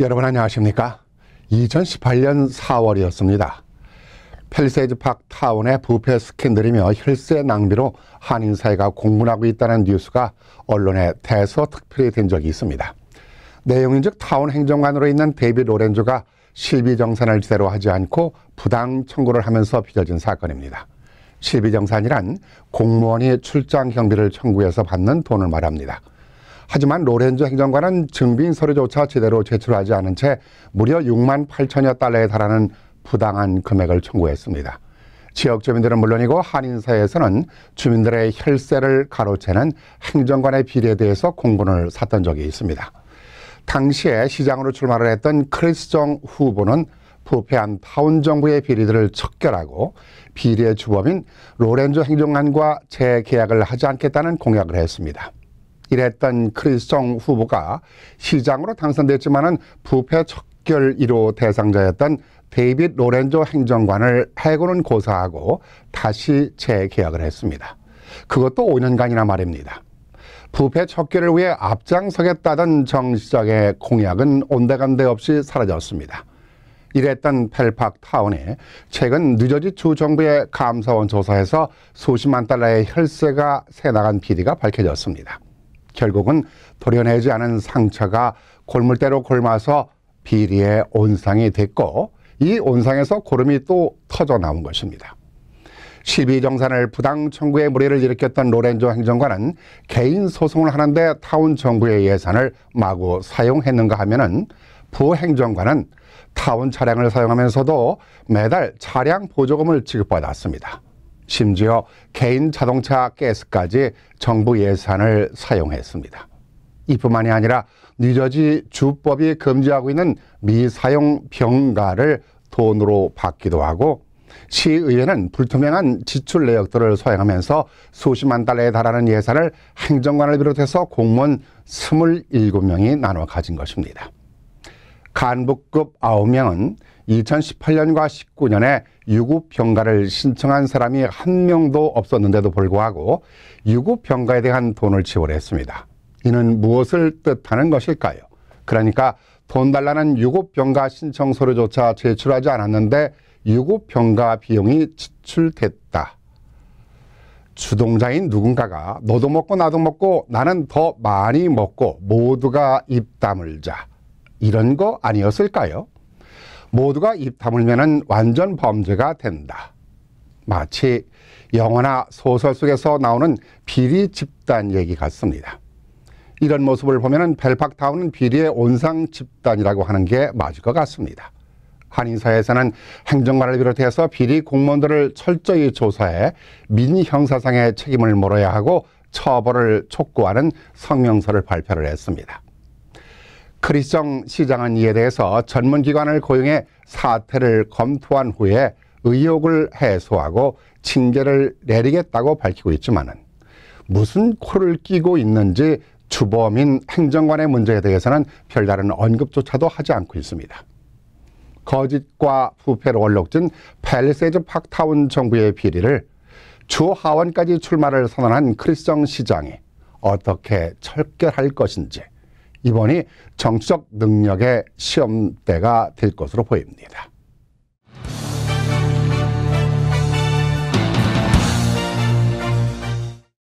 여러분 안녕하십니까? 2018년 4월이었습니다. 펠세이즈 팍 타운의 부패 스캔들이며 혈세 낭비로 한인 사회가 공문하고 있다는 뉴스가 언론에 대서특필이 된 적이 있습니다. 내용인즉 타운 행정관으로 있는 데이비 로렌조가 실비정산을 제대로 하지 않고 부당 청구를 하면서 빚어진 사건입니다. 실비정산이란 공무원이 출장 경비를 청구해서 받는 돈을 말합니다. 하지만 로렌조 행정관은 증빙 서류조차 제대로 제출하지 않은 채 무려 6만 8천여 달러에 달하는 부당한 금액을 청구했습니다. 지역 주민들은 물론이고 한인사회에서는 주민들의 혈세를 가로채는 행정관의 비리에 대해서 공분을 샀던 적이 있습니다. 당시에 시장으로 출마를 했던 크리스정 후보는 부패한 타운 정부의 비리들을 척결하고 비리의 주범인 로렌조 행정관과 재계약을 하지 않겠다는 공약을 했습니다. 일했던 크리송 후보가 시장으로 당선됐지만은 부패 척결 1호 대상자였던 데이빗 로렌조 행정관을 해고는 고사하고 다시 재계약을 했습니다. 그것도 5년간이나 말입니다. 부패 척결을 위해 앞장서겠다던 정 시장의 공약은 온데간데 없이 사라졌습니다. 이랬던 펠팍 타운에 최근 뉴저지 주 정부의 감사원 조사에서 수십만 달러의 혈세가 새나간 비리가 밝혀졌습니다. 결국은 도려내지 않은 상처가 골물대로 골마서 비리의 온상이 됐고 이 온상에서 고름이 또 터져 나온 것입니다. 12정산을 부당 청구의 무리를 일으켰던 로렌조 행정관은 개인 소송을 하는데 타운 정부의 예산을 마구 사용했는가 하면은 부행정관은 타운 차량을 사용하면서도 매달 차량 보조금을 지급받았습니다. 심지어 개인 자동차 가스까지 정부 예산을 사용했습니다. 이뿐만이 아니라 뉴저지 주법이 금지하고 있는 미사용 병가를 돈으로 받기도 하고 시의회는 불투명한 지출 내역들을 소행하면서 수십만 달러에 달하는 예산을 행정관을 비롯해서 공무원 27명이 나눠 가진 것입니다. 간부급 9명은 2018년과 19년에 유급병가를 신청한 사람이 한 명도 없었는데도 불구하고 유급병가에 대한 돈을 지원했습니다. 이는 무엇을 뜻하는 것일까요? 그러니까 돈 달라는 유급병가 신청서류조차 제출하지 않았는데 유급병가 비용이 지출됐다. 주동자인 누군가가 너도 먹고 나도 먹고 나는 더 많이 먹고 모두가 입 다물자. 이런 거 아니었을까요? 모두가 입 다물면 완전 범죄가 된다. 마치 영화나 소설 속에서 나오는 비리 집단 얘기 같습니다. 이런 모습을 보면 벨팍타운은 비리의 온상 집단이라고 하는 게 맞을 것 같습니다. 한인사회에서는 행정관을 비롯해서 비리 공무원들을 철저히 조사해 민형사상의 책임을 물어야 하고 처벌을 촉구하는 성명서를 발표를 했습니다. 크리스정 시장은 이에 대해서 전문기관을 고용해 사태를 검토한 후에 의혹을 해소하고 징계를 내리겠다고 밝히고 있지만은 무슨 코를 끼고 있는지 주범인 행정관의 문제에 대해서는 별다른 언급조차도 하지 않고 있습니다. 거짓과 부패로 얼룩진 펠세즈 팍타운 정부의 비리를 주하원까지 출마를 선언한 크리스정 시장이 어떻게 철결할 것인지 이번이 정치적 능력의 시험대가 될 것으로 보입니다.